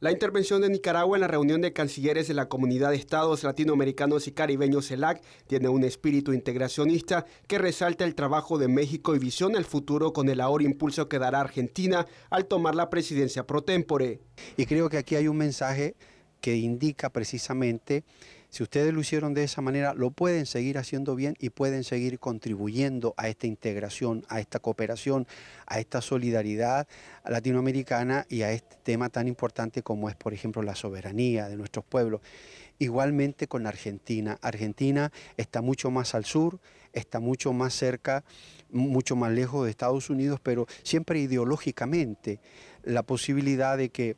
La intervención de Nicaragua en la reunión de cancilleres de la Comunidad de Estados Latinoamericanos y Caribeños CELAC tiene un espíritu integracionista que resalta el trabajo de México y visiona el futuro con el ahora impulso que dará Argentina al tomar la presidencia pro tempore. Y creo que aquí hay un mensaje que indica precisamente si ustedes lo hicieron de esa manera, lo pueden seguir haciendo bien y pueden seguir contribuyendo a esta integración, a esta cooperación, a esta solidaridad latinoamericana y a este tema tan importante como es, por ejemplo, la soberanía de nuestros pueblos. Igualmente con Argentina. Argentina está mucho más al sur, está mucho más cerca, mucho más lejos de Estados Unidos, pero siempre ideológicamente la posibilidad de que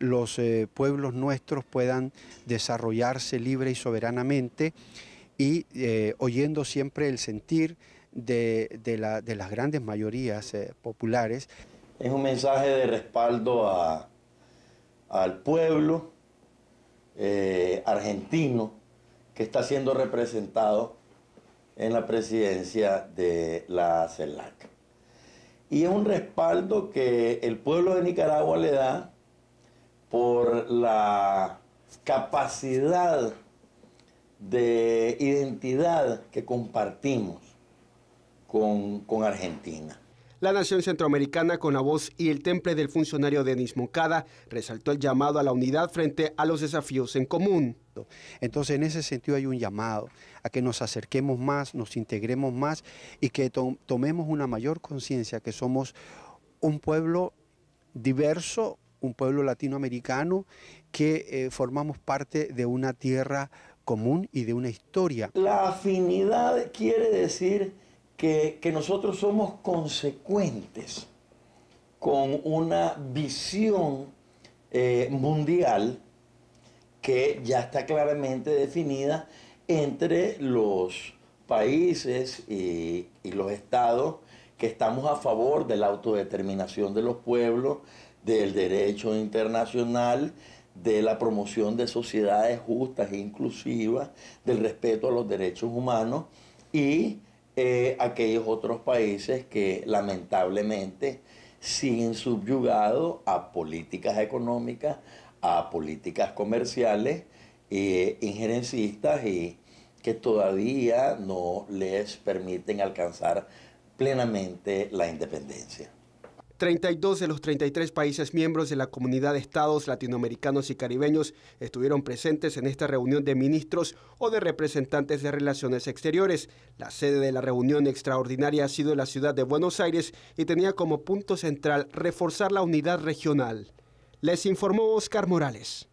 los eh, pueblos nuestros puedan desarrollarse libre y soberanamente y eh, oyendo siempre el sentir de, de, las grandes mayorías eh, populares. Es un mensaje de respaldo a, al pueblo argentino que está siendo representado en la presidencia de la CELAC. Y es un respaldo que el pueblo de Nicaragua le da por la capacidad de identidad que compartimos con, con Argentina. La Nación Centroamericana, con la voz y el temple del funcionario Denis Moncada, resaltó el llamado a la unidad frente a los desafíos en común. Entonces, en ese sentido hay un llamado a que nos acerquemos más, nos integremos más y que tomemos una mayor conciencia que somos un pueblo diverso, un pueblo latinoamericano que eh, formamos parte de una tierra común y de una historia. La afinidad quiere decir que, nosotros somos consecuentes con una visión eh, mundial que ya está claramente definida entre los países y, y, los estados que estamos a favor de la autodeterminación de los pueblos, del derecho internacional, de la promoción de sociedades justas e inclusivas, del respeto a los derechos humanos y eh, aquellos otros países que lamentablemente siguen subyugados a políticas económicas, a políticas comerciales, e injerencistas y que todavía no les permiten alcanzar plenamente la independencia. 32 de los 33 países miembros de la Comunidad de Estados Latinoamericanos y Caribeños estuvieron presentes en esta reunión de ministros o de representantes de relaciones exteriores. La sede de la reunión extraordinaria ha sido la ciudad de Buenos Aires y tenía como punto central reforzar la unidad regional. Les informó Oscar Morales.